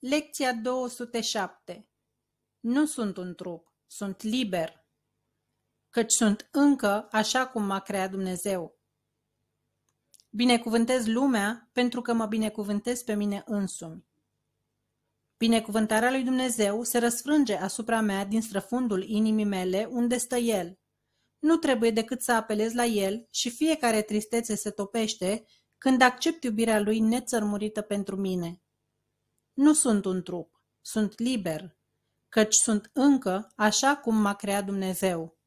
Lecția 207 Nu sunt un trup, sunt liber, căci sunt încă așa cum m-a creat Dumnezeu. Binecuvântez lumea pentru că mă binecuvântez pe mine însumi. Binecuvântarea lui Dumnezeu se răsfrânge asupra mea din străfundul inimii mele unde stă El. Nu trebuie decât să apelez la El și fiecare tristețe se topește când accept iubirea Lui nețărmurită pentru mine. Nu sunt un trup, sunt liber, căci sunt încă așa cum m-a creat Dumnezeu.